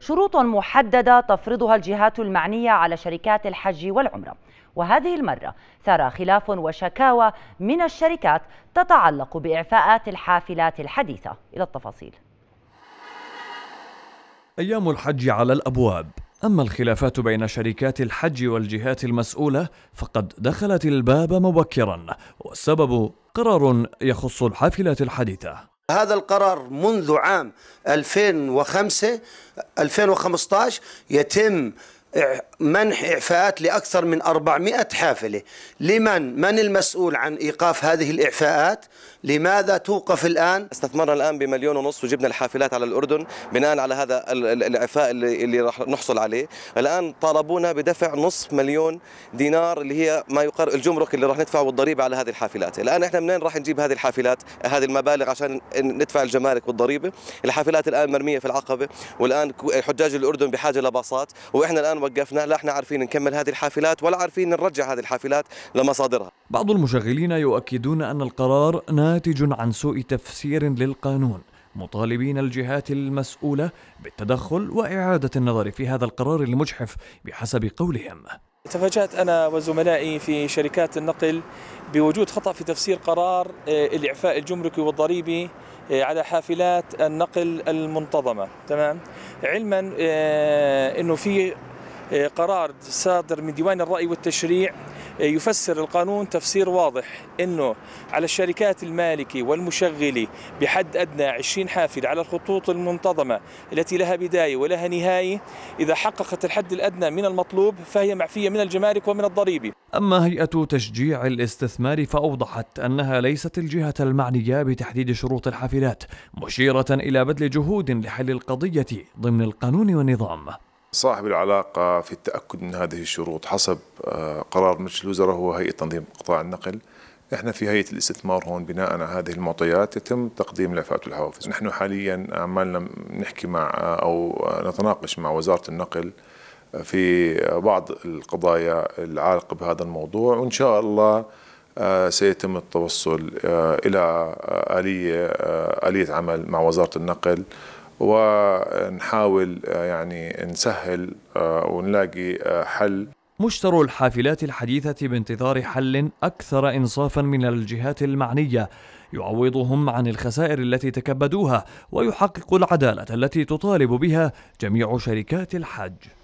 شروط محددة تفرضها الجهات المعنية على شركات الحج والعمرة وهذه المرة ثرى خلاف وشكاوى من الشركات تتعلق بإعفاءات الحافلات الحديثة إلى التفاصيل أيام الحج على الأبواب أما الخلافات بين شركات الحج والجهات المسؤولة فقد دخلت الباب مبكرا والسبب قرار يخص الحافلات الحديثة هذا القرار منذ عام 2005 2015 يتم منح إعفاءات لأكثر من 400 حافلة لمن؟ من المسؤول عن إيقاف هذه الإعفاءات؟ لماذا توقف الآن؟ استثمرنا الآن بمليون ونص وجبنا الحافلات على الأردن بناء على هذا الإعفاء اللي اللي راح نحصل عليه الآن طالبونا بدفع نصف مليون دينار اللي هي ما يقارب الجمرك اللي راح ندفعه والضريبة على هذه الحافلات الآن إحنا منين راح نجيب هذه الحافلات هذه المبالغ عشان ندفع الجمارك والضريبة الحافلات الآن مرمية في العقبة والآن حجاج الأردن بحاجة لباصات وإحنا الآن وقفنا لا احنا عارفين نكمل هذه الحافلات ولا عارفين نرجع هذه الحافلات لمصادرها بعض المشغلين يؤكدون أن القرار ناتج عن سوء تفسير للقانون مطالبين الجهات المسؤولة بالتدخل وإعادة النظر في هذا القرار المجحف بحسب قولهم تفاجأت أنا وزملائي في شركات النقل بوجود خطأ في تفسير قرار آه، الإعفاء الجمركي والضريبي آه، على حافلات النقل المنتظمة تمام علما آه، أنه في إيه، قرار صادر من ديوان الرأي والتشريع إيه، يفسر القانون تفسير واضح انه على الشركات المالكه والمشغله بحد ادنى 20 حافل على الخطوط المنتظمه التي لها بدايه ولها نهايه اذا حققت الحد الادنى من المطلوب فهي معفيه من الجمارك ومن الضريبه. اما هيئه تشجيع الاستثمار فاوضحت انها ليست الجهه المعنيه بتحديد شروط الحافلات مشيره الى بذل جهود لحل القضيه ضمن القانون والنظام. صاحب العلاقة في التأكد من هذه الشروط حسب آه، قرار مجلس الوزراء هو هيئة تنظيم قطاع النقل نحن في هيئة الاستثمار هون بناء على هذه المعطيات يتم تقديم لفات الحوافز نحن حاليا عمالنا نحكي مع أو نتناقش مع وزارة النقل آه، في بعض القضايا العالقة بهذا الموضوع وإن شاء الله آه، سيتم التوصل إلى آلية آلية عمل مع وزارة النقل ونحاول آه، يعني نسهل آه، ونلاقي آه، حل مشترى الحافلات الحديثة بانتظار حل أكثر إنصافا من الجهات المعنية يعوضهم عن الخسائر التي تكبدوها ويحقق العدالة التي تطالب بها جميع شركات الحج